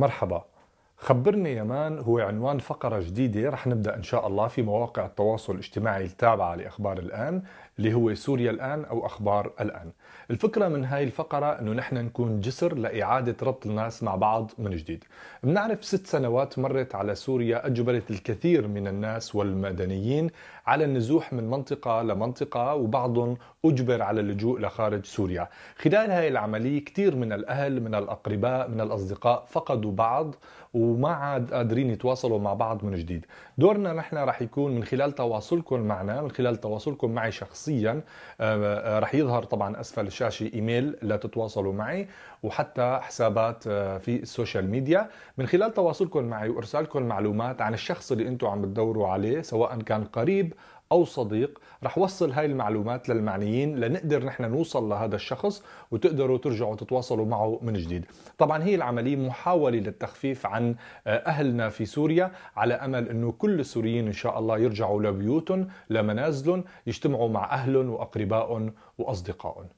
مرحبا خبرني يا مان هو عنوان فقرة جديدة رح نبدأ إن شاء الله في مواقع التواصل الاجتماعي التابعة لأخبار الآن اللي هو سوريا الآن أو أخبار الآن الفكرة من هاي الفقرة أنه نحن نكون جسر لإعادة ربط الناس مع بعض من جديد بنعرف ست سنوات مرت على سوريا أجبرت الكثير من الناس والمدنيين على النزوح من منطقة لمنطقة وبعضهم أجبر على اللجوء لخارج سوريا خلال هاي العملية كثير من الأهل من الأقرباء من الأصدقاء فقدوا بعض و وما عاد قادرين يتواصلوا مع بعض من جديد دورنا نحن رح يكون من خلال تواصلكم معنا من خلال تواصلكم معي شخصيا آه، آه، رح يظهر طبعا اسفل الشاشه ايميل لتتواصلوا معي وحتى حسابات آه، في السوشيال ميديا من خلال تواصلكم معي وارسالكم معلومات عن الشخص اللي انتم عم تدوروا عليه سواء كان قريب او صديق رح وصل هاي المعلومات للمعنيين لنقدر نحن نوصل لهذا الشخص وتقدروا ترجعوا تتواصلوا معه من جديد طبعا هي العمليه محاوله للتخفيف عن اهلنا في سوريا على امل انه كل السوريين ان شاء الله يرجعوا لبيوتهم لمنازلهم يجتمعوا مع اهلهم واقربائهم واصدقائهم